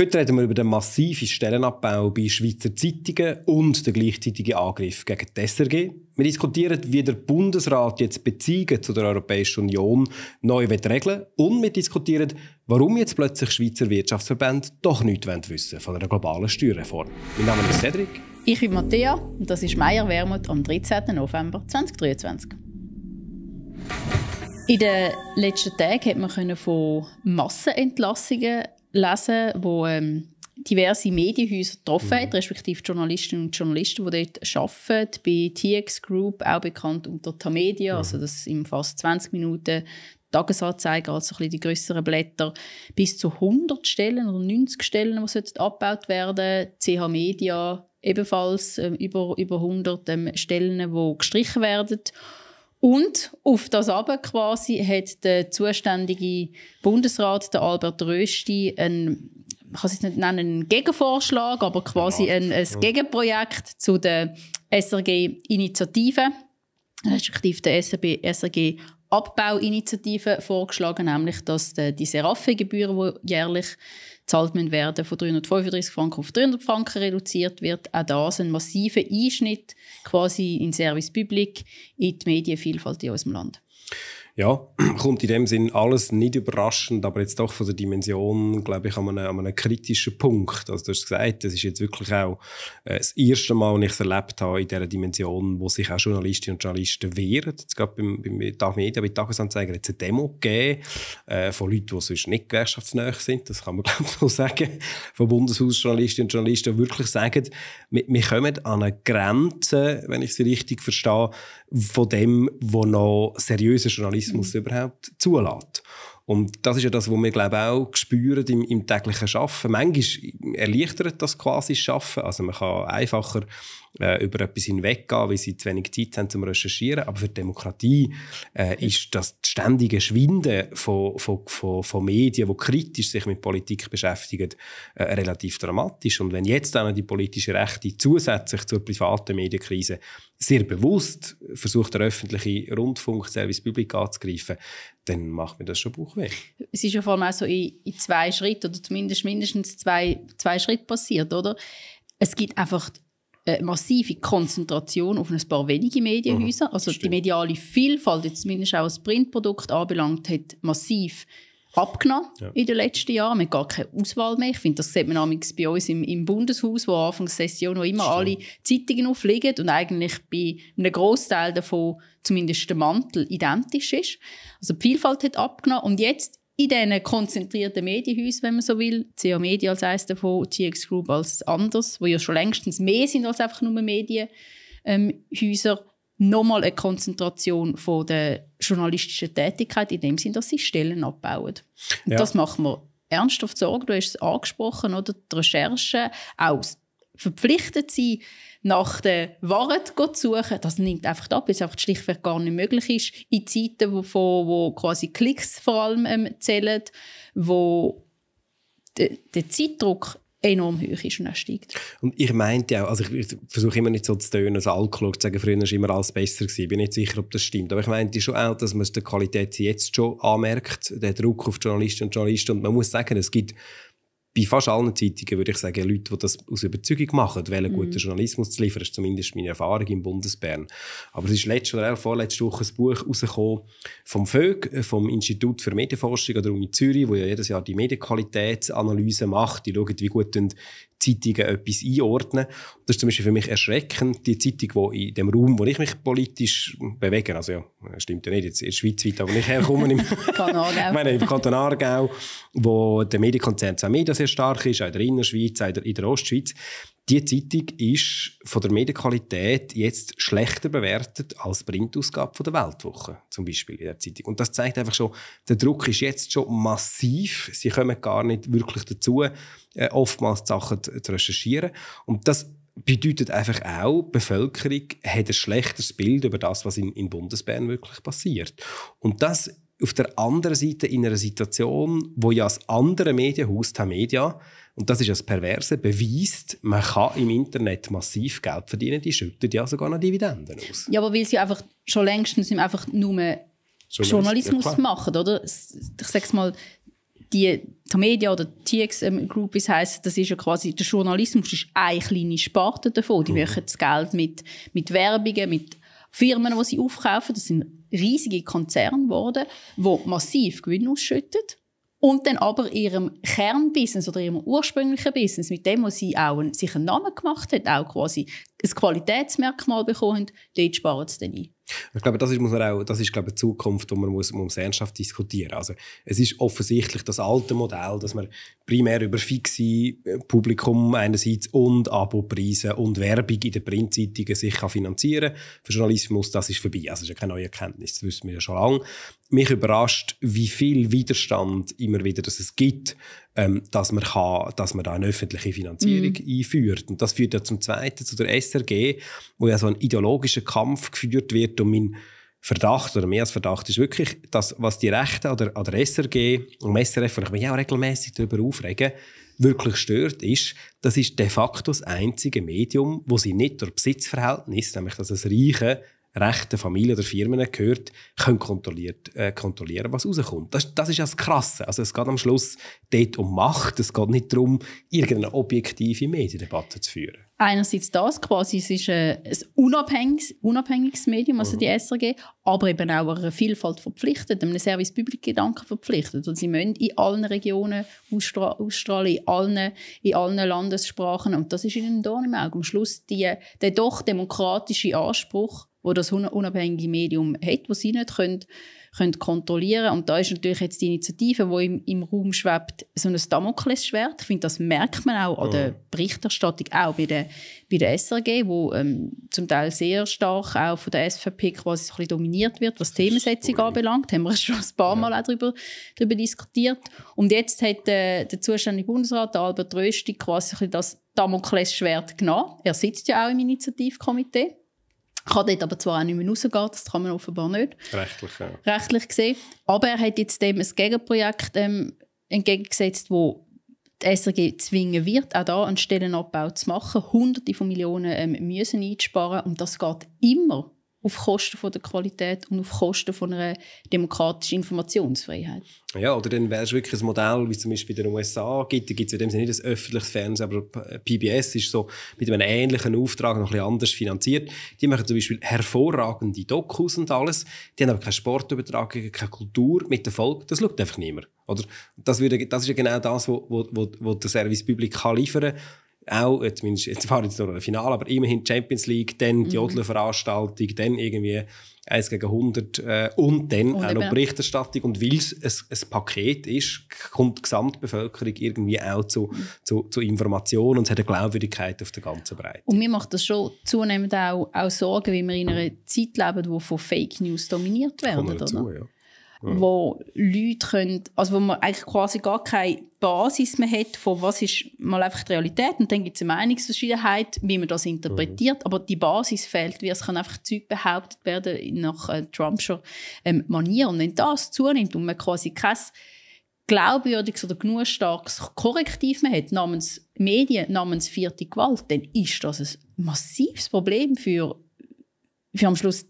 Heute reden wir über den massiven Stellenabbau bei Schweizer Zeitungen und den gleichzeitigen Angriff gegen die SRG. Wir diskutieren, wie der Bundesrat jetzt Beziehungen zu der Europäischen Union neu regeln will. und wir diskutieren, warum jetzt plötzlich Schweizer Wirtschaftsverbände doch nichts wissen von einer globalen Steuerreform. Mein Name ist Cedric. Ich bin Matthias und das ist Meier Wermut am 13. November 2023. In den letzten Tagen hat man von Massenentlassungen lesen, wo ähm, diverse Medienhäuser getroffen mhm. hat, respektive Journalistinnen und Journalisten, die dort arbeiten. Bei TX Group, auch bekannt unter Tamedia, also mhm. also das im fast 20 Minuten Tagesanzeige, also ein die größeren Blätter, bis zu 100 Stellen oder 90 Stellen, die abgebaut werden CH Media ebenfalls ähm, über, über 100 ähm, Stellen, die gestrichen werden. Und auf das aber quasi hat der zuständige Bundesrat, der Albert Rösti, einen, ich kann es jetzt nicht nennen, einen Gegenvorschlag, aber quasi genau. ein, ein mhm. Gegenprojekt zu der SRG-Initiative, respektive der SRG-Abbauinitiative vorgeschlagen, nämlich dass die Seraphie-Gebühren, die jährlich zahlt werden, von 335 Franken auf 300 Franken reduziert wird. Auch das ein massiver Einschnitt quasi in Service Public, in die Medienvielfalt in unserem Land ja, kommt in dem Sinn alles nicht überraschend, aber jetzt doch von der Dimension, glaube ich, an einem, an einem kritischen Punkt. Also du hast gesagt, das ist jetzt wirklich auch äh, das erste Mal, dass ich es erlebt habe in dieser Dimension, wo sich auch Journalistinnen und Journalisten wehren. Es gab beim, beim Tag Media, bei Tagesanzeiger jetzt eine Demo gegeben äh, von Leuten, die sonst nicht gewerkschaftsnäher sind, das kann man glaube ich so sagen, von Bundeshausjournalistinnen und Journalisten, die wirklich sagen, wir, wir kommen an eine Grenze, wenn ich sie richtig verstehe, von dem, wo noch seriöser Journalismus mhm. überhaupt zulässt. Und das ist ja das, was wir, glaube ich, auch spüren im, im täglichen Arbeiten. Manchmal erleichtert das quasi das Arbeiten. Also man kann einfacher äh, über etwas hinweggehen, weil sie zu wenig Zeit haben zum Recherchieren. Aber für die Demokratie äh, ist das ständige Schwinden von, von, von, von Medien, die kritisch sich mit Politik beschäftigen, äh, relativ dramatisch. Und wenn jetzt dann die politische Rechte zusätzlich zur privaten Medienkrise sehr bewusst versucht, der öffentliche Rundfunk, Service Public anzugreifen, dann macht mir das schon Bauchweh. Es ist ja vor allem auch so in, in, zwei Schritten oder zumindest mindestens zwei, zwei Schritte passiert, oder? Es gibt einfach eine äh, massive Konzentration auf ein paar wenige Medienhäuser. Mhm, also die mediale Vielfalt, jetzt zumindest auch als Printprodukt anbelangt, hat massiv abgenommen ja. in den letzten Jahren. Man hat gar keine Auswahl mehr. Ich finde, das sieht man nämlich bei uns im, im Bundeshaus, wo anfangs Session noch immer alle Zeitungen aufliegen und eigentlich bei einem Großteil davon zumindest der Mantel identisch ist. Also die Vielfalt hat abgenommen und jetzt in diesen konzentrierten Medienhäusern, wenn man so will, CA Media als eines davon, TX Group als anders, wo ja schon längstens mehr sind als einfach nur Medienhäuser, ähm, nochmal eine Konzentration von der journalistischen Tätigkeit, in dem Sinn, dass sie Stellen abbauen. Ja. Das machen wir ernsthaft Sorge, du hast es angesprochen, oder? die Recherche, auch verpflichtet sein, nach den Waren zu suchen. Das nimmt einfach ab, weil es einfach schlichtweg gar nicht möglich ist. In Zeiten, wo, wo quasi Klicks vor allem ähm, zählen, wo der Zeitdruck enorm hoch ist und auch steigt. Und ich meinte auch, also ich versuche immer nicht so zu tönen, als Alkohol zu sagen, früher war immer alles besser Ich bin nicht sicher, ob das stimmt. Aber ich meinte schon auch, dass man die Qualität jetzt schon anmerkt, der Druck auf die Journalisten und Journalisten. Und man muss sagen, es gibt bei fast allen Zeitungen würde ich sagen, Leute, die das aus Überzeugung machen, wollen mhm. guten Journalismus zu liefern. Das ist zumindest meine Erfahrung im Bundesbern. Aber es ist letzte oder auch vorletzte Woche ein Buch rausgekommen vom VÖG, äh, vom Institut für Medienforschung an der Uni Zürich, wo ja jedes Jahr die Medienqualitätsanalyse macht. Die schauen, wie gut Zeitungen etwas einordnen. Das ist zum Beispiel für mich erschreckend, die Zeitung, die in dem Raum, wo ich mich politisch bewege, also ja, stimmt ja nicht, jetzt ist der Schweiz weit, aber ich herkomme, im, meine, im Kanton Aargau, wo der Medienkonzern Sameda sehr stark ist, auch in der Innerschweiz, auch in der Ostschweiz, die Zeitung ist von der Medienqualität jetzt schlechter bewertet als die Printausgabe von der Weltwoche, zum Beispiel in der Zeitung. Und das zeigt einfach schon, der Druck ist jetzt schon massiv. Sie kommen gar nicht wirklich dazu, äh, oftmals die Sachen äh, zu recherchieren. Und das bedeutet einfach auch, die Bevölkerung hat ein schlechtes Bild über das, was in, in Bundesbern wirklich passiert. Und das auf der anderen Seite in einer Situation, wo ja das andere Medienhaus, die Media, und das ist das Perverse, beweist, man kann im Internet massiv Geld verdienen, die schüttet ja sogar noch Dividenden aus. Ja, aber weil sie einfach schon längst einfach nur Journalismus, Journalismus ja, machen, oder? Ich sag's mal, die Tamedia oder TX Group, wie es heisst, das ist ja quasi, der Journalismus ist eine kleine Sparte davon. Die mhm. machen das Geld mit, mit Werbungen, mit Firmen, die sie aufkaufen. Das sind riesige Konzerne geworden, die massiv Gewinn ausschütten. Und dann aber ihrem Kernbusiness oder ihrem ursprünglichen Business, mit dem, was sie auch einen, sich einen Namen gemacht hat, auch quasi ein Qualitätsmerkmal bekommen dort sparen sie dann ein. Ich glaube, das ist, muss man auch, das ist glaube ich, eine Zukunft, die man muss, muss ernsthaft diskutieren muss. Also, es ist offensichtlich das alte Modell, dass man primär über fixe äh, Publikum einerseits und Abopreise und Werbung in den Printzeitungen sich kann finanzieren kann. Für Journalismus, das ist vorbei. Also, das ist ja keine neue Erkenntnis, das wissen wir ja schon lange. Mich überrascht, wie viel Widerstand immer wieder dass es gibt ähm, dass, man kann, dass man da eine öffentliche Finanzierung mm. einführt. Und das führt ja zum Zweiten zu der SRG, wo ja so ein ideologischer Kampf geführt wird um mein Verdacht oder mehr als Verdacht ist wirklich, dass was die Rechten an der, an der SRG und dem SRF, wo ich mich auch regelmäßig darüber aufregen, wirklich stört, ist, das ist de facto das einzige Medium, wo sie nicht durch Besitzverhältnis, nämlich dass es Reiche rechten Familien oder Firmen gehört, können kontrolliert, äh, kontrollieren, was rauskommt. Das, das ist das Krasse. Also es geht am Schluss dort um Macht. Es geht nicht darum, irgendeine objektive Mediendebatte zu führen. Einerseits das quasi, es ist äh, ein, unabhängiges, unabhängiges Medium, also die mhm. SRG, aber eben auch einer Vielfalt verpflichtet, einem Service Public Gedanken verpflichtet. Und sie müssen in allen Regionen ausstrahlen, in, allen, in allen Landessprachen. Und das ist ihnen da im Auge. Am Schluss die, der doch demokratische Anspruch wo das unabhängige Medium hat, wo sie nicht können, können kontrollieren Und da ist natürlich jetzt die Initiative, die im, im Raum schwebt, so ein Damoklesschwert. Ich finde, das merkt man auch an der mhm. Berichterstattung, auch bei der, bei der SRG, wo ähm, zum Teil sehr stark auch von der SVP quasi so ein bisschen dominiert wird, was die Themensetzung anbelangt. Haben wir schon ein paar Mal ja. auch darüber, darüber diskutiert. Und jetzt hat äh, der zuständige Bundesrat, Albert Rösti, quasi das Damoklesschwert genommen. Er sitzt ja auch im Initiativkomitee kann dort aber zwar auch nicht mehr rausgehen, das kann man offenbar nicht. Rechtlich, ja. Rechtlich gesehen. Aber er hat jetzt dem ein Gegenprojekt ähm, entgegengesetzt, wo die SRG zwingen wird, auch da einen Stellenabbau zu machen, hunderte von Millionen ähm, müssen einzusparen und das geht immer auf Kosten von der Qualität und auf Kosten von einer demokratischen Informationsfreiheit. Ja, oder dann wäre es wirklich ein Modell, wie es zum Beispiel in den USA gibt. Da gibt es in dem Sinne nicht ein öffentliches Fernsehen, aber PBS ist so mit einem ähnlichen Auftrag noch ein anders finanziert. Die machen zum Beispiel hervorragende Dokus und alles. Die haben aber keine Sportübertragung, keine Kultur mit dem Volk. Das schaut einfach niemand. Oder? Das, würde, das ist ja genau das, was der Service Public kann liefern kann auch, zumindest, jetzt war jetzt noch ein Finale, aber immerhin Champions League, dann die mhm. Jodler-Veranstaltung, dann irgendwie 1 gegen 100 äh, und dann und auch noch Berichterstattung. Und weil es ein, ein, Paket ist, kommt die Gesamtbevölkerung irgendwie auch zu, mhm. zu, zu Informationen und es hat eine Glaubwürdigkeit auf der ganzen Breite. Und mir macht das schon zunehmend auch, auch Sorgen, wie wir in einer Zeit leben, die von Fake News dominiert werden. Dazu, oder? Ja mhm. wo Leute können, also wo man eigentlich quasi gar keine Basis mehr hat von was ist mal einfach die Realität und dann gibt es eine Meinungsverschiedenheit, wie man das interpretiert, mhm. aber die Basis fehlt, wie es kann einfach Zeug behauptet werden nach äh, Trumpscher ähm, Manier und wenn das zunimmt und man quasi kein glaubwürdiges oder genug starkes Korrektiv mehr hat, namens Medien, namens vierte Gewalt, dann ist das ein massives Problem für, für am Schluss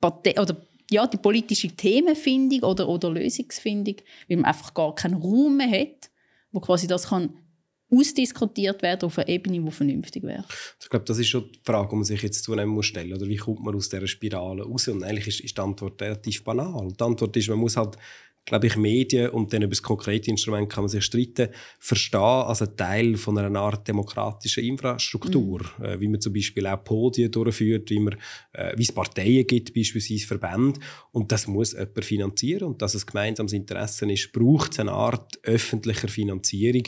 Partei oder ja, die politische Themenfindung oder, oder Lösungsfindung, weil man einfach gar keinen Raum mehr hat, wo quasi das kann ausdiskutiert werden auf einer Ebene, die vernünftig wäre. Ich glaube, das ist schon die Frage, die man sich jetzt zunehmend muss stellen muss. Wie kommt man aus dieser Spirale raus? Und eigentlich ist, ist die Antwort relativ banal. Die Antwort ist, man muss halt glaube ich, Medien und dann über das konkrete Instrument kann man sich streiten, verstehen als ein Teil von einer Art demokratischen Infrastruktur, mhm. äh, wie man zum Beispiel auch Podien durchführt, wie, man, äh, wie es Parteien gibt, beispielsweise Verbände. Und das muss jemand finanzieren und dass es gemeinsames Interesse ist, braucht es eine Art öffentlicher Finanzierung.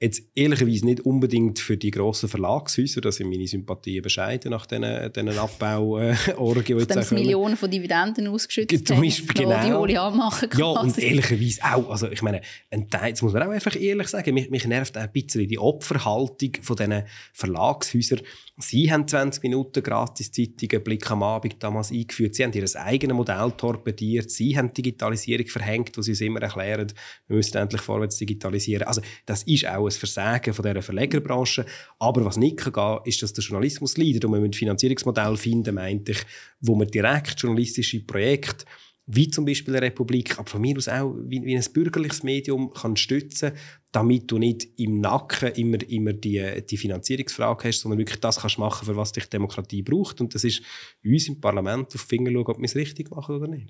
Jetzt ehrlicherweise nicht unbedingt für die grossen Verlagshäuser, da sind meine Sympathien bescheiden nach diesen, diesen Abbauorgen. Äh, die jetzt Millionen von Dividenden ausgeschüttet haben, genau. die alle anmachen quasi. Ja, ehrlicherweise auch, also ich meine, ein Teil, das muss man auch einfach ehrlich sagen, mich, mich nervt auch ein bisschen die Opferhaltung von diesen Verlagshäusern. Sie haben 20 Minuten Gratiszeitungen, Blick am Abend damals eingeführt. Sie haben ihr eigenes Modell torpediert. Sie haben Digitalisierung verhängt, wo sie es immer erklären, wir müssen endlich vorwärts digitalisieren. Also das ist auch ein Versagen von dieser Verlegerbranche. Aber was nicht kann gehen, ist, dass der Journalismus leidet und wir müssen ein Finanzierungsmodell finden, meinte ich, wo man direkt journalistische Projekte wie zum Beispiel eine Republik, aber von mir aus auch wie, wie ein bürgerliches Medium kann stützen, damit du nicht im Nacken immer, immer die, die Finanzierungsfrage hast, sondern wirklich das kannst machen, für was dich Demokratie braucht. Und das ist uns im Parlament auf die Finger schauen, ob wir es richtig machen oder nicht.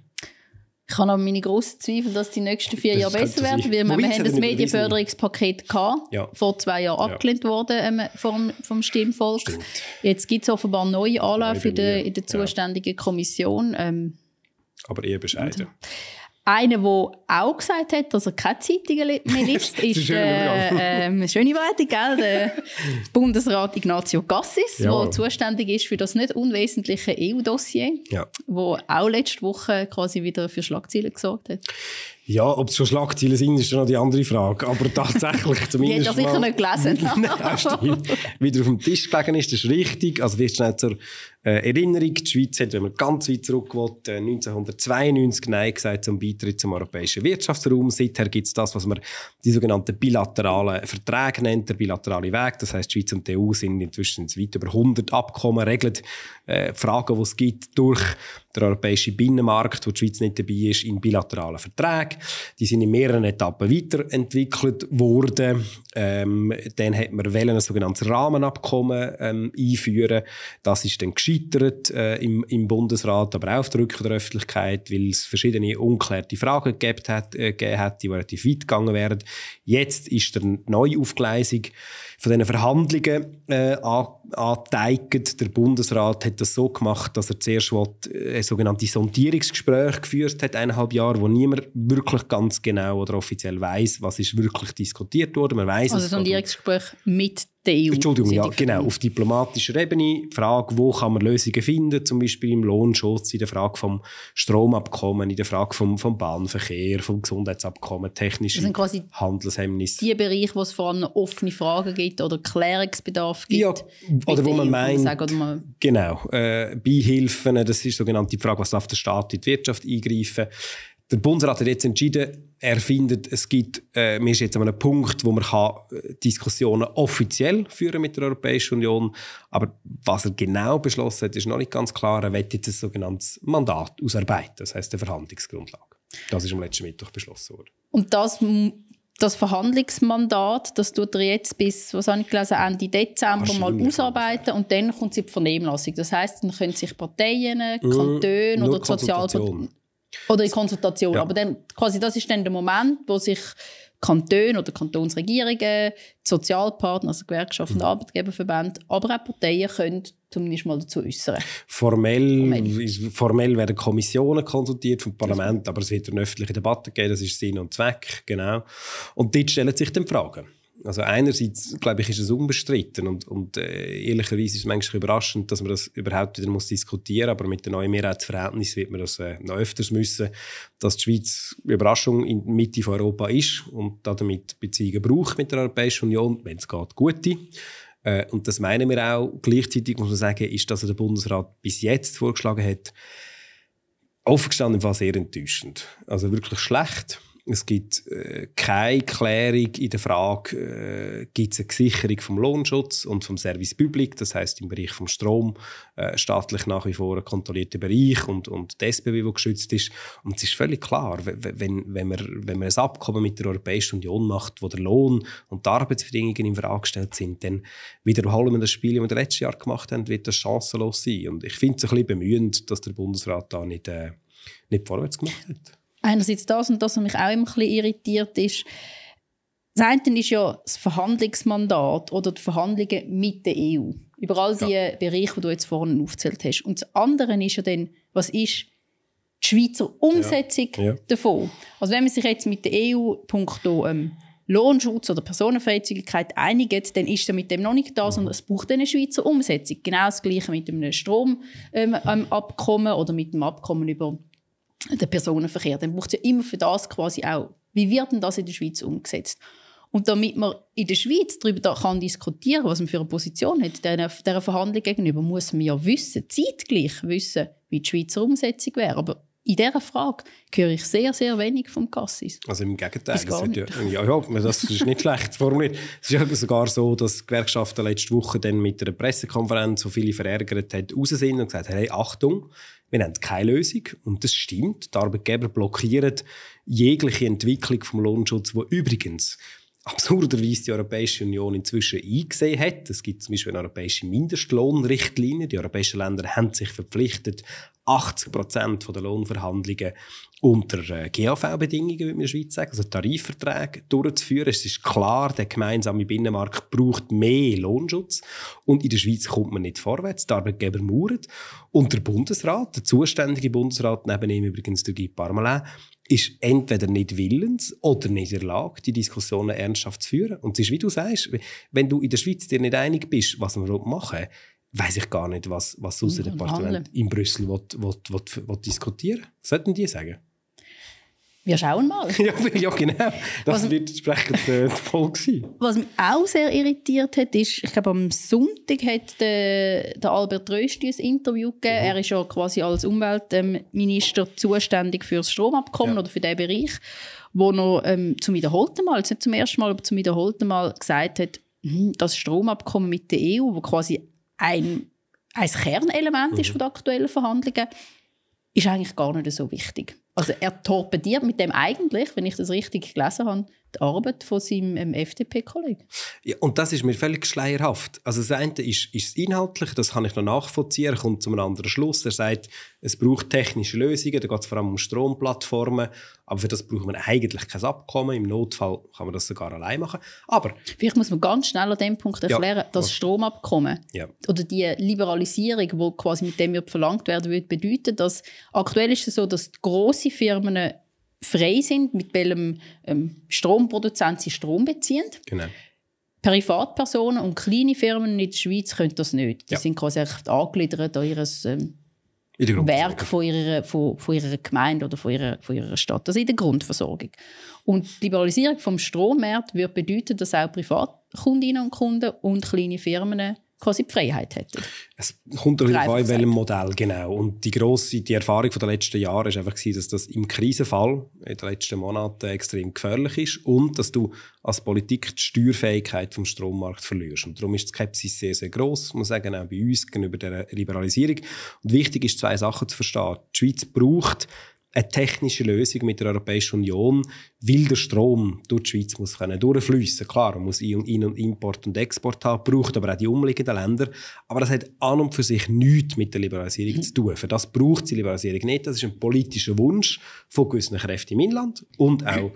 Ich habe auch meine grossen Zweifel, dass die nächsten vier das Jahre besser werden, weil wir, wir haben das Medienförderungspaket gehabt, ja. vor zwei Jahren ja. abgelehnt worden ähm, vom, vom Stimmvolk. Stimmt. Jetzt gibt es offenbar neue Anläufe in der, in der zuständigen ja. Kommission. Ähm, aber eher bescheiden. Einer, der auch gesagt hat, dass er keine Zeitungen mehr liest, ist äh, äh, schöne Weite, gell? der Bundesrat Ignazio Gassis, ja. der zuständig ist für das nicht unwesentliche EU-Dossier, ja. wo auch letzte Woche quasi wieder für Schlagzeilen gesorgt hat. Ja, ob es schon Schlagzeilen sind, ist noch die andere Frage. Aber tatsächlich zumindest. Ich hätte das sicher nicht gelesen. Nein, stimmt. Wieder auf dem Tisch gelegen ist, das ist richtig. Also, wird schnell äh, Erinnerung. Die Schweiz hat, wenn man ganz weit zurück will, äh, 1992 Nein gesagt zum Beitritt zum europäischen Wirtschaftsraum. Seither gibt es das, was man die sogenannten bilateralen Verträge nennt, der bilaterale Weg. Das heißt, die Schweiz und die EU sind inzwischen weit über 100 Abkommen, regeln äh, Fragen, die es gibt, durch den europäischen Binnenmarkt, wo die Schweiz nicht dabei ist, in bilateralen Verträgen. Die sind in mehreren Etappen weiterentwickelt worden. Ähm, dann hat man ein sogenanntes Rahmenabkommen ähm, einführen. Das ist dann geschehen scheitert äh, im, im, Bundesrat, aber auch auf der Rücken der Öffentlichkeit, weil es verschiedene unklärte Fragen gegeben hat, äh, gegeben hat die relativ weit gegangen wären. Jetzt ist der Neuaufgleisung von diesen Verhandlungen äh, angeteigt. Der Bundesrat hat das so gemacht, dass er zuerst äh, ein sogenanntes Sondierungsgespräch geführt hat, eineinhalb Jahre, wo niemand wirklich ganz genau oder offiziell weiß, was ist wirklich diskutiert wurde. Man weiß also ein Sondierungsgespräch mit der EU. Entschuldigung, ja, genau. Auf diplomatischer Ebene die Frage, wo kann man Lösungen finden, zum Beispiel im Lohnschutz, in der Frage vom Stromabkommen, in der Frage vom, vom Bahnverkehr, vom Gesundheitsabkommen, technischen quasi Handelshemmnisse. Die Bereiche, wo es vor allem offene Fragen gibt oder Klärungsbedarf gibt. Ja, oder wo man meint, sagen, man genau, äh, Beihilfen, das ist sogenannte Frage, was darf der Staat in die Wirtschaft eingreifen. Der Bundesrat hat jetzt entschieden, er findet, es gibt, äh, man ist jetzt an einem Punkt, wo man kann äh, Diskussionen offiziell führen mit der Europäischen Union, aber was er genau beschlossen hat, ist noch nicht ganz klar. Er will jetzt ein sogenanntes Mandat ausarbeiten, das heißt eine Verhandlungsgrundlage. Das ist am letzten Mittwoch beschlossen worden. Und das, das Verhandlungsmandat, das tut er jetzt bis, was habe ich gelesen, Ende Dezember mal ausarbeiten und dann kommt sie die Vernehmlassung. Das heißt, dann können sich Parteien, äh, Kantone äh, oder Sozialparteien oder in Konsultation. Ja. Aber dann, quasi das ist dann der Moment, wo sich Kantone oder Kantonsregierungen, Sozialpartner, also Gewerkschaften, mhm. Arbeitgeberverbände, aber auch Parteien können zumindest mal dazu äußern. Formell, formell. formell werden Kommissionen konsultiert vom Parlament, aber es wird eine öffentliche Debatte geben, das ist Sinn und Zweck, genau. Und dort stellen sich dann Fragen. Also einerseits, glaube ich, ist es unbestritten und, und äh, ehrlicherweise ist es manchmal überraschend, dass man das überhaupt wieder muss diskutieren muss, aber mit dem neuen Mehrheitsverhältnis wird man das äh, noch öfters müssen, dass die Schweiz Überraschung in der Mitte von Europa ist und damit Beziehungen braucht mit der Europäischen Union, wenn es geht, gute. Äh, und das meinen wir auch. Gleichzeitig muss man sagen, ist, das, was der Bundesrat bis jetzt vorgeschlagen hat, offen gestanden war sehr enttäuschend. Also wirklich schlecht es gibt äh, keine Klärung in der Frage, äh, gibt es eine Sicherung vom Lohnschutz und vom Service Public, das heißt im Bereich vom Strom äh, staatlich nach wie vor ein kontrollierter Bereich und, und die SBB, die geschützt ist. Und es ist völlig klar, wenn, wenn, man, wenn man ein Abkommen mit der Europäischen Union macht, wo der Lohn und die Arbeitsbedingungen in Frage gestellt sind, dann wiederholen wir das Spiel, das wir letztes Jahr gemacht haben, wird das chancenlos sein. Und ich finde es ein bisschen bemühend, dass der Bundesrat da nicht, äh, nicht vorwärts gemacht hat einerseits das und das, was mich auch immer ein bisschen irritiert ist, das eine ist ja das Verhandlungsmandat oder die Verhandlungen mit der EU. Über all die ja. Bereiche, die du jetzt vorhin aufgezählt hast. Und das andere ist ja dann, was ist die Schweizer Umsetzung ja. Ja. davon? Also wenn man sich jetzt mit der EU punkto ähm, Lohnschutz oder Personenfreizügigkeit einigt, dann ist er mit dem noch nicht da, mhm. sondern es braucht eine Schweizer Umsetzung. Genau das Gleiche mit einem Stromabkommen ähm, oder mit dem Abkommen über den Personenverkehr. Dann braucht es ja immer für das quasi auch, wie wird denn das in der Schweiz umgesetzt? Und damit man in der Schweiz darüber kann diskutieren was man für eine Position hat, dieser Verhandlung gegenüber, muss man ja wissen, zeitgleich wissen, wie die Schweizer Umsetzung wäre. Aber in dieser Frage höre ich sehr, sehr wenig vom Kassis. Also im Gegenteil. Es ja, ja, ja, das ist nicht schlecht formuliert. Es ist ja sogar so, dass die Gewerkschaften letzte Woche dann mit einer Pressekonferenz so viele verärgert hat, raus sind und gesagt haben, hey, Achtung, wir haben keine Lösung und das stimmt. Die Arbeitgeber blockieren jegliche Entwicklung vom Lohnschutz, wo übrigens absurderweise die Europäische Union inzwischen eingesehen hat. Es gibt zum Beispiel eine europäische Mindestlohnrichtlinie. Die europäischen Länder haben sich verpflichtet, 80 der Lohnverhandlungen unter äh, GAV-Bedingungen, würde man in der Schweiz sagen, also Tarifverträge durchzuführen. Es ist klar, der gemeinsame Binnenmarkt braucht mehr Lohnschutz. Und in der Schweiz kommt man nicht vorwärts. Die Arbeitgeber mauern. Und der Bundesrat, der zuständige Bundesrat, neben ihm übrigens der Guy Parmelin, ist entweder nicht willens oder nicht in der Lage, die Diskussionen ernsthaft zu führen. Und es ist, wie du sagst, wenn du in der Schweiz dir nicht einig bist, was wir machen will, weiß ich gar nicht, was, was das Außendepartement hm, in Brüssel will, wird, will, will diskutieren Sollten die sagen? Wir schauen mal. ja, ja, genau. Das was, wird entsprechend äh, voll sein. Was mich auch sehr irritiert hat, ist, ich glaube, am Sonntag hat der, der Albert Rösti ein Interview gegeben. Mhm. Er ist ja quasi als Umweltminister zuständig für das Stromabkommen ja. oder für diesen Bereich, wo er ähm, zum wiederholten Mal, jetzt nicht zum ersten Mal, aber zum wiederholten Mal gesagt hat, hm, das Stromabkommen mit der EU, wo quasi ein, ein Kernelement mhm. ist von aktuellen Verhandlungen, ist eigentlich gar nicht so wichtig. Also er torpediert mit dem eigentlich, wenn ich das richtig gelesen habe, die Arbeit von seinem ähm, FDP-Kollegen. Ja, und das ist mir völlig schleierhaft. Also das eine ist, ist das Inhaltliche, das kann ich noch nachvollziehen, er kommt zu einem anderen Schluss. Er sagt, es braucht technische Lösungen, da geht es vor allem um Stromplattformen, aber für das braucht man eigentlich kein Abkommen, im Notfall kann man das sogar allein machen. Aber... Vielleicht muss man ganz schnell an dem Punkt erklären, ja, das Stromabkommen ja. oder die Liberalisierung, die quasi mit dem verlangt werden würde, bedeutet, dass aktuell ist es so, dass die grosse grosse Firmen äh, frei sind, mit welchem ähm, Stromproduzent sie Strom beziehen. Genau. Privatpersonen und kleine Firmen in der Schweiz können das nicht. Die ja. sind quasi echt angegliedert an ihres ähm, Werk von ihrer, von, von ihrer, Gemeinde oder von ihrer, von ihrer Stadt. Also in der Grundversorgung. Und die Liberalisierung des Strommarkt würde bedeuten, dass auch Privatkundinnen und Kunden und kleine Firmen quasi die Freiheit hätten. Es kommt darauf an, in welchem Modell genau. Und die grosse die Erfahrung der letzten Jahre war einfach, dass das im Krisenfall in den letzten Monaten extrem gefährlich ist und dass du als Politik die Steuerfähigkeit vom Strommarkt verlierst. Und darum ist die Skepsis sehr, sehr gross, muss sagen, auch bei uns gegenüber der Liberalisierung. Und wichtig ist, zwei Sachen zu verstehen. Die Schweiz braucht eine technische Lösung mit der Europäischen Union, weil der Strom durch die Schweiz muss können durchfließen. Klar, man muss In- und Import und Export haben, braucht aber auch die umliegenden Länder. Aber das hat an und für sich nichts mit der Liberalisierung zu tun. Für das braucht die Liberalisierung nicht. Das ist ein politischer Wunsch von gewissen Kräften im Inland und auch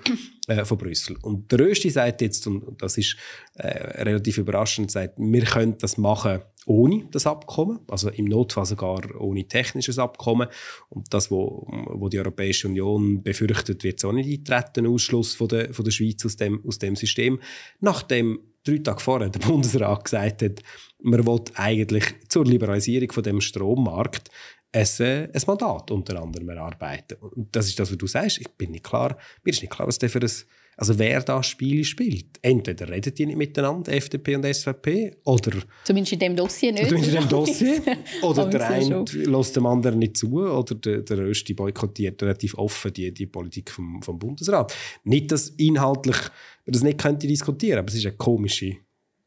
äh, von Brüssel. Und der Rösti sagt jetzt, und das ist äh, relativ überraschend, sagt, wir können das machen ohne das Abkommen, also im Notfall sogar ohne technisches Abkommen. Und das, wo, wo die Europäische Union befürchtet, wird es auch nicht eintreten, Ausschluss von der, von der Schweiz aus dem, aus dem System. Nachdem drei Tage vorher der Bundesrat gesagt hat, man wollte eigentlich zur Liberalisierung von dem Strommarkt ein, ein Mandat unter anderem erarbeiten. Und das ist das, was du sagst. Ich bin nicht klar, mir ist nicht klar, was der für ein also wer da Spiele spielt. Entweder redet die nicht miteinander, FDP und SVP, oder... Zumindest in dem Dossier nicht. Zumindest in dem Dossier. oder der eine lässt dem anderen nicht zu, oder der, der Rösti boykottiert relativ offen die, die Politik vom, vom Bundesrat. Nicht, dass inhaltlich man das nicht könnte diskutieren, aber es ist eine komische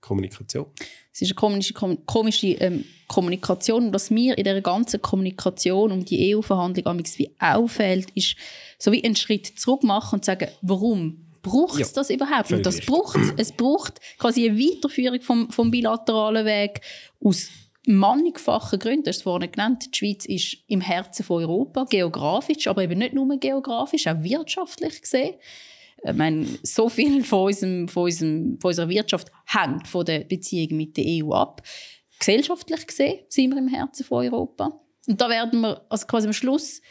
Kommunikation. Es ist eine komische, komische ähm, Kommunikation. Und was mir in der ganzen Kommunikation um die EU-Verhandlung wie auffällt, ist so wie einen Schritt zurück machen und sagen, warum braucht es ja. das überhaupt? Und das braucht es. braucht quasi eine Weiterführung vom, vom bilateralen Weg aus mannigfachen Gründen. Du hast es vorhin genannt. Die Schweiz ist im Herzen von Europa, geografisch, aber eben nicht nur geografisch, auch wirtschaftlich gesehen. Ich meine, so viel von, unserem, von, unserem, von unserer Wirtschaft hängt von der Beziehung mit der EU ab. Gesellschaftlich gesehen sind wir im Herzen von Europa. Und da werden wir also quasi am Schluss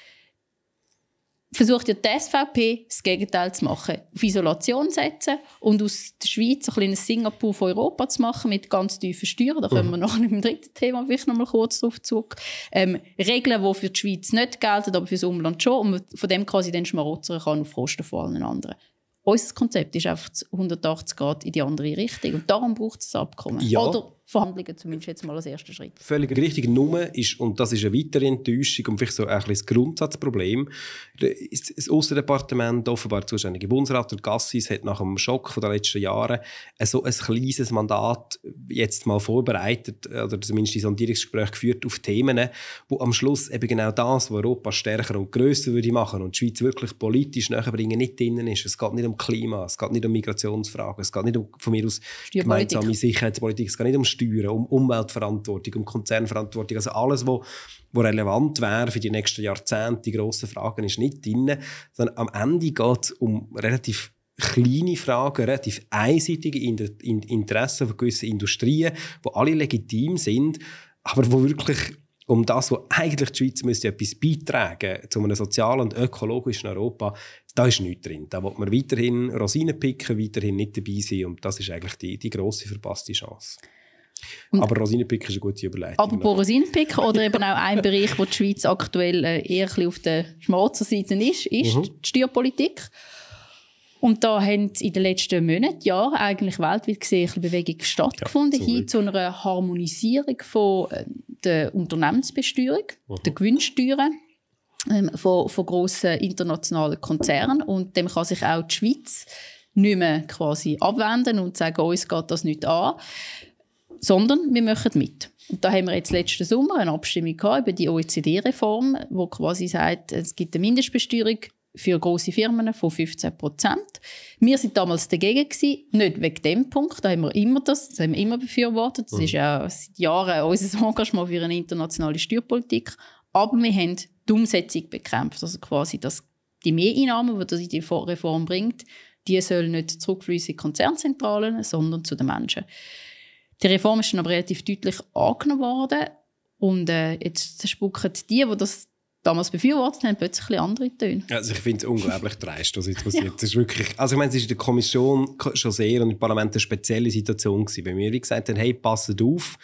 versucht ja die SVP das Gegenteil zu machen. Auf Isolation setzen und aus der Schweiz ein kleines Singapur von Europa zu machen mit ganz tiefen Steuern. Da kommen wir mhm. noch im dritten Thema vielleicht noch mal kurz drauf zurück. Ähm, Regeln, die für die Schweiz nicht gelten, aber für das Umland schon. Und von dem quasi den schmarotzern kann auf Kosten von allen anderen. Unser Konzept ist einfach 180 Grad in die andere Richtung. Und darum braucht es das Abkommen. Ja. Oder Verhandlungen zumindest jetzt mal als ersten Schritt. Völlig richtig. Nur ist, und das ist eine weitere Enttäuschung und vielleicht so ein bisschen das Grundsatzproblem, das Außendepartement, offenbar zuständige Bundesrat und Gassis hat nach dem Schock der letzten Jahre so ein kleines Mandat jetzt mal vorbereitet oder zumindest die Sondierungsgespräche geführt auf Themen, wo am Schluss eben genau das, was Europa stärker und grösser würde machen und die Schweiz wirklich politisch näher bringen, nicht drinnen ist. Es geht nicht um Klima, es geht nicht um Migrationsfragen, es geht nicht um, von mir aus, gemeinsame Sicherheitspolitik, es geht nicht um Steuern, um Umweltverantwortung, um Konzernverantwortung. Also alles, was wo relevant wäre für die nächsten Jahrzehnte, die grossen Fragen, ist nicht drin. Sondern am Ende geht es um relativ kleine Fragen, relativ einseitige Interessen von gewissen Industrien, die alle legitim sind, aber wo wirklich um das, wo eigentlich die Schweiz müsste etwas beitragen zu einem sozialen und ökologischen Europa, da ist nichts drin. Da wird man weiterhin Rosinen picken, weiterhin nicht dabei sein und das ist eigentlich die, die grosse verpasste Chance aber Rosinenpick ist eine gute Überleitung. Aber genau. Rosinenpick oder eben auch ein Bereich, wo die Schweiz aktuell äh, eher auf der schwarzen Seite ist, ist mhm. die Steuerpolitik. Und da haben in den letzten Monaten, Jahren eigentlich weltweit gesehen eine Bewegung stattgefunden, ja, hin zu einer Harmonisierung von äh, der Unternehmensbesteuerung, mhm. der Gewinnsteuern ähm, von, von grossen internationalen Konzernen. Und dem kann sich auch die Schweiz nicht mehr quasi abwenden und sagen, uns geht das nicht an sondern wir machen mit. Und da haben wir jetzt letzten Sommer eine Abstimmung gehabt über die OECD-Reform, wo quasi sagt, es gibt eine Mindestbesteuerung für große Firmen von 15 Prozent. Wir sind damals dagegen gewesen, nicht wegen dem Punkt, da haben wir immer das, das haben wir immer befürwortet. Das ist ja seit Jahren unser Engagement für eine internationale Steuerpolitik. Aber wir haben die Umsetzung bekämpft, also quasi, dass die Mehreinnahmen, die das die Reform bringt, die sollen nicht zurückfließen in Konzernzentralen, sondern zu den Menschen. Die Reform ist dann aber relativ deutlich angenommen worden. Und äh, jetzt spucken die, die das damals befürwortet haben, plötzlich andere Töne. Also ich finde es unglaublich dreist, was jetzt passiert. ja. ist wirklich, also ich meine, es war in der Kommission schon sehr und im Parlament eine spezielle Situation gewesen, weil wir wie gesagt haben, hey, passet auf,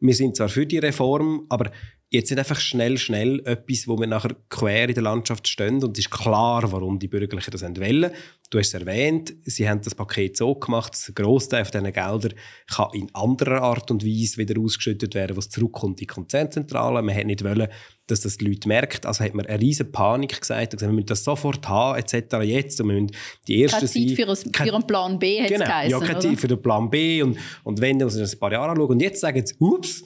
wir sind zwar für die Reform, aber jetzt nicht einfach schnell, schnell etwas, wo wir nachher quer in der Landschaft stehen und es ist klar, warum die Bürgerlichen das wollen. Du hast es erwähnt, sie haben das Paket so gemacht, dass ein Großteil dieser Gelder kann in anderer Art und Weise wieder ausgeschüttet werden, was zurückkommt in die Konzernzentrale. Man hat nicht wollen, dass das die Leute merken. Also hat man eine riesige Panik gesagt, gesagt, wir müssen das sofort haben, etc. jetzt und wir müssen die ersten genau. keine Zeit für, ein, für einen Plan B, genau, hat es geheißen, Ja, keine oder? Zeit für den Plan B und, und wenn, dann muss ich das ein paar Jahre anschauen. Und jetzt sagen sie, ups,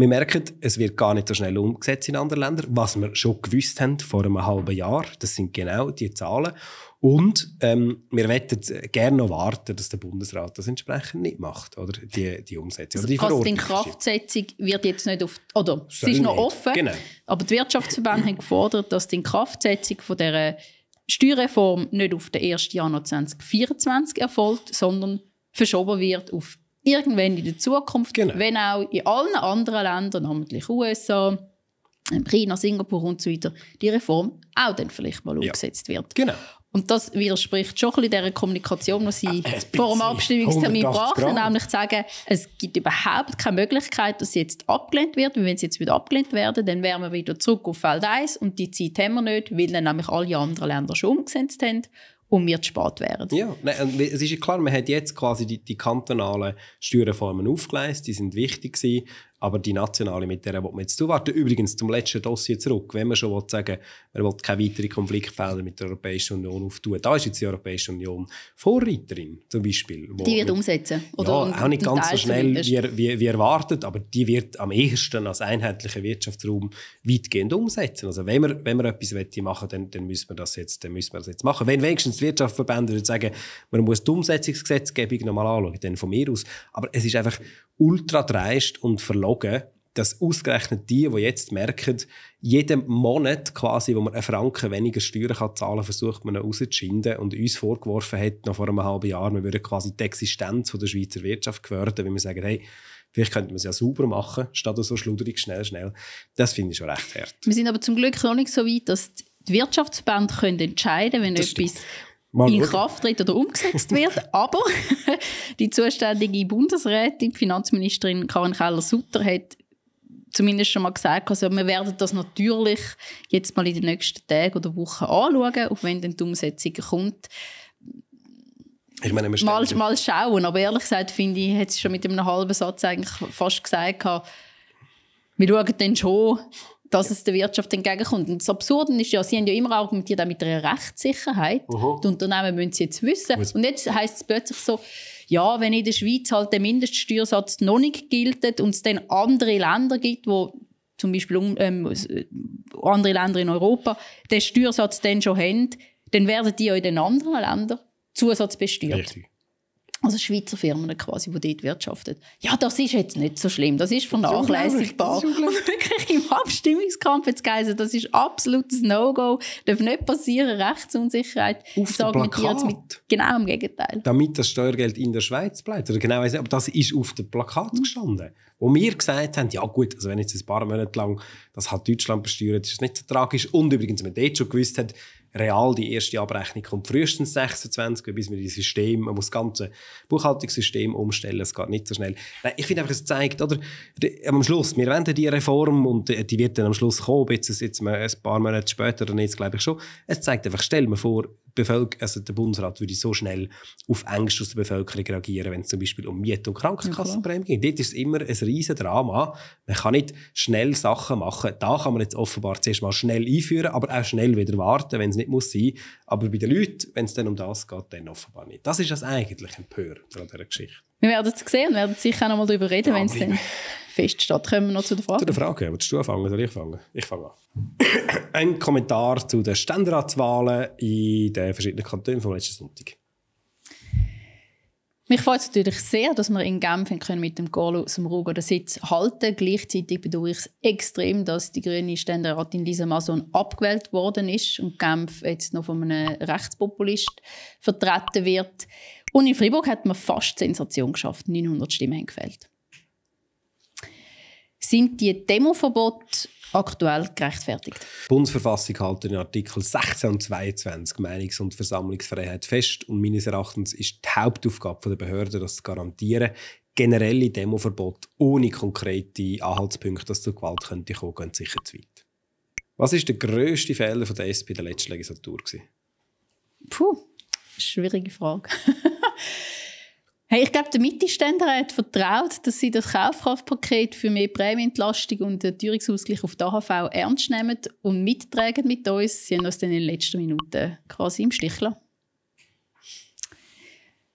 wir merken, es wird gar nicht so schnell umgesetzt in anderen Ländern, was wir schon gewusst haben vor einem halben Jahr. Das sind genau die Zahlen. Und ähm, wir wetten äh, gerne noch warten, dass der Bundesrat das entsprechend nicht macht, oder die, die Umsetzung. Also oder die also Inkraftsetzung wird jetzt nicht auf, oder es ist noch offen, genau. aber die Wirtschaftsverbände haben gefordert, dass die Inkraftsetzung von dieser Steuerreform nicht auf den 1. Januar 2024 erfolgt, sondern verschoben wird auf irgendwann in der Zukunft, genau. wenn auch in allen anderen Ländern, namentlich USA, China, Singapur und so weiter, die Reform auch dann vielleicht mal umgesetzt wird. Genau. Und das widerspricht schon ein bisschen dieser Kommunikation, die sie äh, vor dem Abstimmungstermin brachten, nämlich zu sagen, es gibt überhaupt keine Möglichkeit, dass sie jetzt abgelehnt wird. Und wenn sie jetzt wieder abgelehnt werden, dann wären wir wieder zurück auf Feld 1 und die Zeit haben wir nicht, weil dann nämlich alle anderen Länder schon umgesetzt haben und wir zu spät wären. Ja, nein, ähm, es ist ja klar, man hat jetzt quasi die, die kantonalen Steuerreformen aufgeleistet, die sind wichtig gewesen. Aber die nationale, mit der will man jetzt zuwarten. Übrigens, zum letzten Dossier zurück, wenn man schon will sagen man will keine weiteren Konfliktfelder mit der Europäischen Union auftun. Da ist jetzt die Europäische Union Vorreiterin, zum Beispiel. die wird mit, umsetzen. Oder ja, auch nicht ganz so schnell wie, wie, wie, erwartet, aber die wird am ehesten als einheitlicher Wirtschaftsraum weitgehend umsetzen. Also wenn wir, wenn man etwas machen wollen, dann, dann, müssen wir das jetzt, dann müssen wir das jetzt machen. Wenn wenigstens die Wirtschaftsverbände jetzt sagen, man muss die Umsetzungsgesetzgebung nochmal anschauen, dann von mir aus. Aber es ist einfach ultra dreist und verloren belogen, dass ausgerechnet die, die jetzt merken, jeden Monat quasi, wo man einen Franken weniger Steuern kann zahlen versucht man rauszuschinden und uns vorgeworfen hat, noch vor einem halben Jahr, wir würden quasi die Existenz der Schweizer Wirtschaft gefährden, wenn wir sagen, hey, Vielleicht könnte man es ja sauber machen, statt so schluderig, schnell, schnell. Das finde ich schon recht hart. Wir sind aber zum Glück noch nicht so weit, dass die Wirtschaftsverbände können entscheiden können, wenn das etwas stimmt. Mal in Kraft tritt oder umgesetzt wird. Aber die zuständige Bundesrätin, Finanzministerin Karin Keller-Sutter, hat zumindest schon mal gesagt, also wir werden das natürlich jetzt mal in den nächsten Tagen oder Wochen anschauen, auch wenn dann die Umsetzung kommt. Ich meine, mal, mal schauen, aber ehrlich gesagt finde ich, hat sie schon mit einem halben Satz eigentlich fast gesagt, wir schauen dann schon, dass es der Wirtschaft entgegenkommt. Und das Absurde ist ja, sie haben ja immer argumentiert auch mit einer Rechtssicherheit. Aha. Die Unternehmen müssen es jetzt wissen. Und jetzt heißt es plötzlich so, ja, wenn in der Schweiz halt der Mindeststeuersatz noch nicht gilt und es dann andere Länder gibt, wo zum Beispiel ähm, andere Länder in Europa den Steuersatz dann schon haben, dann werden die ja in den anderen Ländern zusatzbesteuert. Richtig also Schweizer Firmen quasi, die dort wirtschaften. Ja, das ist jetzt nicht so schlimm, das ist vernachlässigbar. Das ist das wirklich im Abstimmungskampf jetzt geheißen, das ist absolutes No-Go, darf nicht passieren, Rechtsunsicherheit. Auf dem Plakat? Mit, genau im Gegenteil. Damit das Steuergeld in der Schweiz bleibt. Oder genau, aber das ist auf dem Plakat mhm. gestanden. Wo wir gesagt haben, ja gut, also wenn jetzt ein paar Monate lang das hat Deutschland besteuert, ist es nicht so tragisch. Und übrigens, man dort schon gewusst hat, real die erste Abrechnung kommt frühestens 26, bis wir das System, man muss das ganze Buchhaltungssystem umstellen, es geht nicht so schnell. Nein, ich finde einfach, es zeigt, oder, am Schluss, wir wenden die Reform und äh, die wird dann am Schluss kommen, jetzt, jetzt ein paar Monate später, oder jetzt glaube ich schon, es zeigt einfach, stell mir vor, Bevölker also der Bundesrat würde so schnell auf Ängste aus der Bevölkerung reagieren, wenn es zum Beispiel um Miet- und Krankenkassenprämien ja, ging. Dort ist es immer ein riesen Drama. Man kann nicht schnell Sachen machen. Da kann man jetzt offenbar zuerst mal schnell einführen, aber auch schnell wieder warten, wenn es nicht muss sein. Aber bei den Leuten, wenn es dann um das geht, dann offenbar nicht. Das ist das eigentlich Empören an dieser Geschichte. Wir werden es sehen und werden sicher auch noch mal darüber reden, wenn es dann feststeht. Kommen wir noch zu der Frage. Zu der Frage, ja. Willst du anfangen oder ich fange? Ich fange an. Ein Kommentar zu den Ständeratswahlen in den verschiedenen Kantonen vom letzten Sonntag. Mich freut es natürlich sehr, dass wir in Genf können mit dem Golo Sumrugo den Sitz halten Gleichzeitig bedauere ich es extrem, dass die grüne Ständeratin Lisa Mason abgewählt worden ist und Genf jetzt noch von einem Rechtspopulist vertreten wird. Und in Freiburg hat man fast Sensation geschafft. 900 Stimmen haben gefällt. Sind die Demoverbote aktuell gerechtfertigt. Die Bundesverfassung hält in Artikel 16 und 22 Meinungs- und Versammlungsfreiheit fest und meines Erachtens ist die Hauptaufgabe der Behörden, das zu garantieren, generelle Demoverbot ohne konkrete Anhaltspunkte, dass zu Gewalt könnte kommen, gehen sicher zu weit. Was ist der grösste Fehler der SP in der letzten Legislatur? Gewesen? Puh, schwierige Frage. Hey, ich glaube, der Mittelständler hat vertraut, dass sie das Kaufkraftpaket für mehr Prämienentlastung und den Teuerungsausgleich auf der AHV ernst nehmen und mittragen mit uns. Sie haben uns dann in den letzten Minuten quasi im Stich gelassen.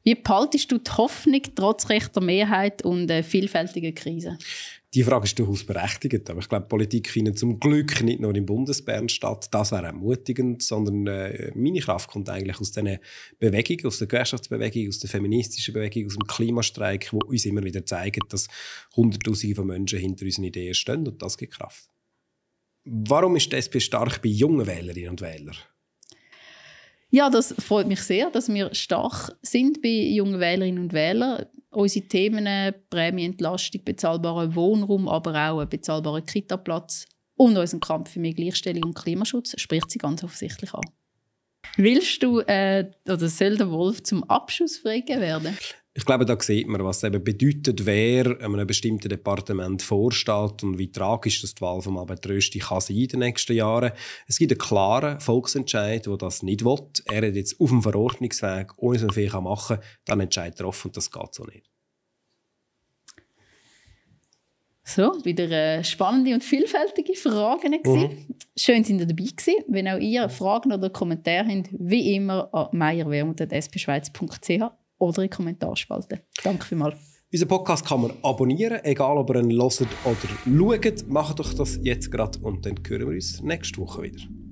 Wie behaltest du die Hoffnung trotz rechter Mehrheit und äh, vielfältiger Krise? Die Frage ist durchaus berechtigt, aber ich glaube, Politik findet zum Glück nicht nur im Bundesbern statt. Das wäre ermutigend, sondern äh, meine Kraft kommt eigentlich aus diesen Bewegungen, aus der Gewerkschaftsbewegung, aus der feministischen Bewegung, aus dem Klimastreik, wo uns immer wieder zeigen, dass Hunderttausende von Menschen hinter unseren Ideen stehen und das gibt Kraft. Warum ist die SP stark bei jungen Wählerinnen und Wählern? Ja, das freut mich sehr, dass wir stark sind bei jungen Wählerinnen und Wählern. Unsere Themen, äh, Prämienentlastung, bezahlbarer Wohnraum, aber auch ein bezahlbarer Kitaplatz und unseren Kampf für mehr Gleichstellung und Klimaschutz spricht sie ganz offensichtlich an. Willst du äh, oder soll der Wolf zum Abschluss verregen werden? ich glaube, da sieht man, was es eben bedeutet, wer einem bestimmten Departement vorsteht und wie tragisch das die Wahl von Albert Rösti kann sein in den nächsten Jahren. Es gibt einen klaren Volksentscheid, der das nicht will. Er hat jetzt auf dem Verordnungsweg, ohne so viel kann machen kann, dann Entscheid getroffen und das geht so nicht. So, wieder äh, spannende und vielfältige Fragen. Mhm. Schön, sind ihr dabei gewesen. Wenn auch ihr Fragen oder Kommentare habt, wie immer an meierwermut.spschweiz.ch oder in die Kommentarspalte. Danke vielmals. Unser Podcast kann man abonnieren, egal ob ihr ihn hört oder schaut. Macht euch das jetzt gerade und dann hören wir uns nächste Woche wieder.